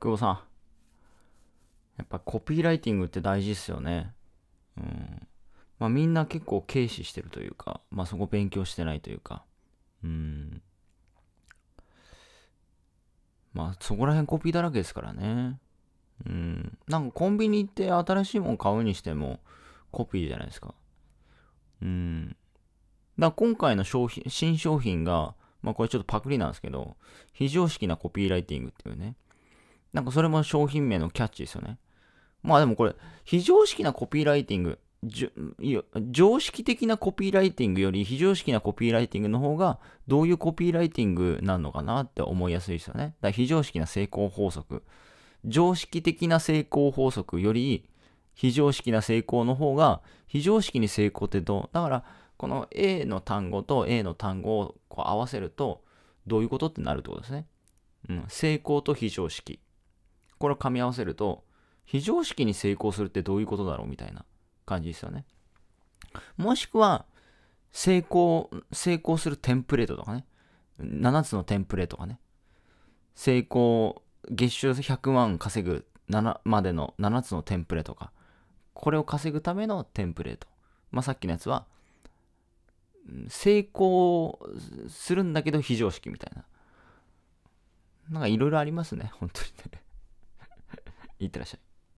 久保さん。やっぱコピーライティングって大事っすよね。うん。まあみんな結構軽視してるというか、まあそこ勉強してないというか。うん。まあそこら辺コピーだらけですからね。うん。なんかコンビニ行って新しいもん買うにしてもコピーじゃないですか。うん。だ今回の商品、新商品が、まあこれちょっとパクリなんですけど、非常識なコピーライティングっていうね。なんかそれも商品名のキャッチですよね。まあでもこれ、非常識なコピーライティング、常識的なコピーライティングより非常識なコピーライティングの方がどういうコピーライティングなのかなって思いやすいですよね。だから非常識な成功法則。常識的な成功法則より非常識な成功の方が非常識に成功ってどうだからこの A の単語と A の単語をこう合わせるとどういうことってなるってことですね。うん、成功と非常識。これを噛み合わせると、非常識に成功するってどういうことだろうみたいな感じですよね。もしくは、成功、成功するテンプレートとかね。7つのテンプレートがね。成功、月収100万稼ぐ7までの7つのテンプレとか、これを稼ぐためのテンプレート。まあ、さっきのやつは、成功するんだけど非常識みたいな。なんかいろいろありますね、本当にね。いってらっしゃい。